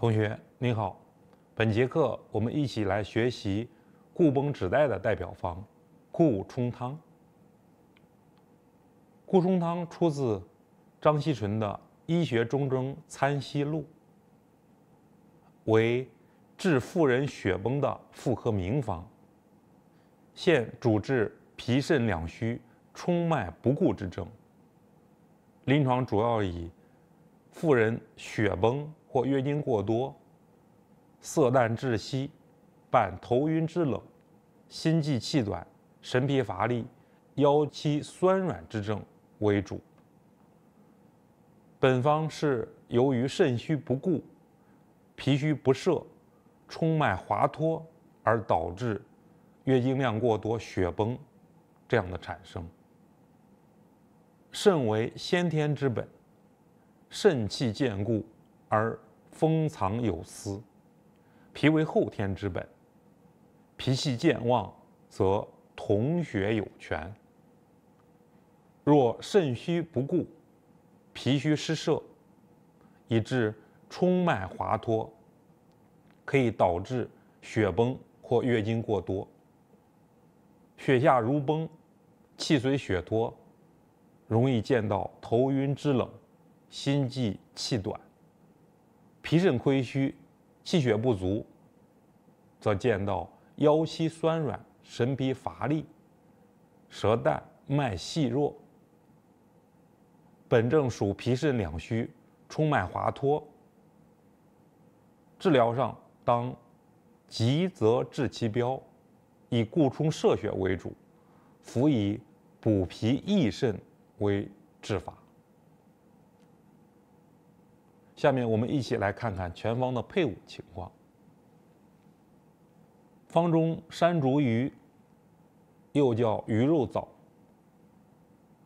同学您好，本节课我们一起来学习固崩止带的代表方固冲汤。固冲汤出自张锡纯的《医学中征参西录》，为治妇人血崩的妇科名方。现主治脾肾两虚、冲脉不固之症。临床主要以妇人血崩。月经过多，色淡窒稀，伴头晕之冷，心悸气短，神疲乏力，腰膝酸软之症为主。本方是由于肾虚不固，脾虚不摄，冲脉滑脱而导致月经量过多、血崩这样的产生。肾为先天之本，肾气健固而。风藏有私，脾为后天之本，脾气健旺则同血有全。若肾虚不固，脾虚失摄，以致冲脉滑脱，可以导致血崩或月经过多。血下如崩，气随血脱，容易见到头晕肢冷，心悸气短。脾肾亏虚，气血不足，则见到腰膝酸软、神疲乏力，舌淡、脉细弱。本症属脾肾两虚，冲脉滑脱。治疗上当急则治其标，以固冲摄血为主，辅以补脾益肾为治法。下面我们一起来看看全方的配伍情况。方中山竹鱼，又叫鱼肉枣，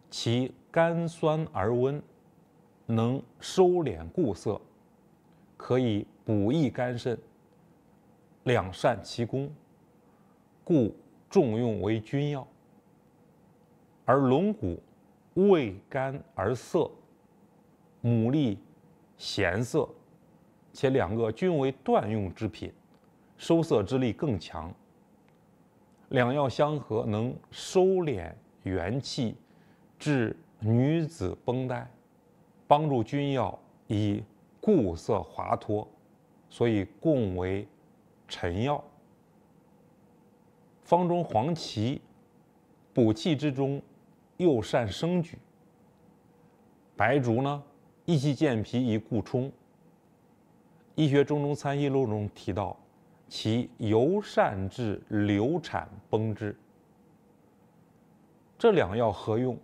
其甘酸而温，能收敛固涩，可以补益肝肾，两善其功，故重用为君药。而龙骨，味甘而涩，牡蛎。咸涩，且两个均为断用之品，收涩之力更强。两药相合，能收敛元气，治女子绷带，帮助君药以固涩滑脱，所以共为臣药。方中黄芪补气之中，又善生举。白术呢？益气健脾以固冲，《医学中中参议录》中提到，其尤善治流产崩之。这两药合用，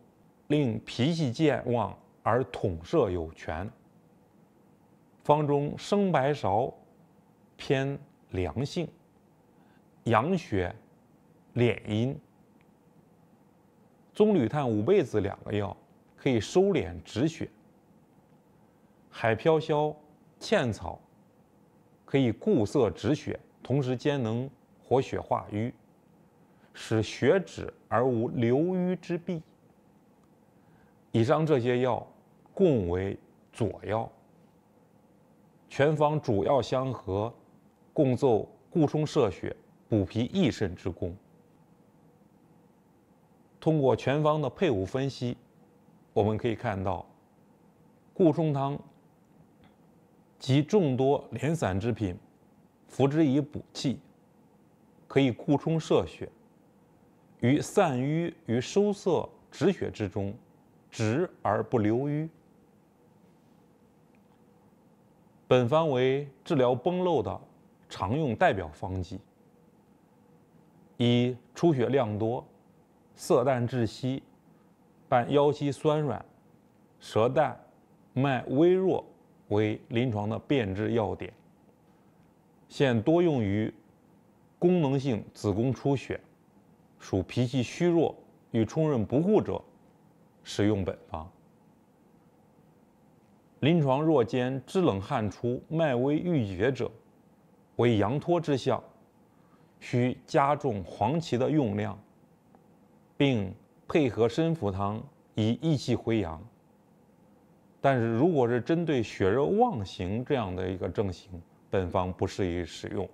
令脾气健旺而统摄有权。方中生白芍，偏凉性，养血敛阴；棕榈炭、五倍子两个药，可以收敛止血。海飘萧、茜草可以固涩止血，同时兼能活血化瘀，使血止而无流瘀之弊。以上这些药共为佐药，全方主药相合，共奏固冲摄血、补脾益肾之功。通过全方的配伍分析，我们可以看到固冲汤。及众多连散之品，服之以补气，可以固充摄血，于散瘀与收涩止血之中，止而不留瘀。本方为治疗崩漏的常用代表方剂。以出血量多，色淡质稀，伴腰膝酸软，舌淡，脉微弱。为临床的辨治要点。现多用于功能性子宫出血，属脾气虚弱与冲任不固者，使用本方。临床若见肢冷汗出、脉微欲绝者，为阳脱之象，需加重黄芪的用量，并配合参附汤以益气回阳。但是，如果是针对血热妄行这样的一个症型，本方不适宜使用。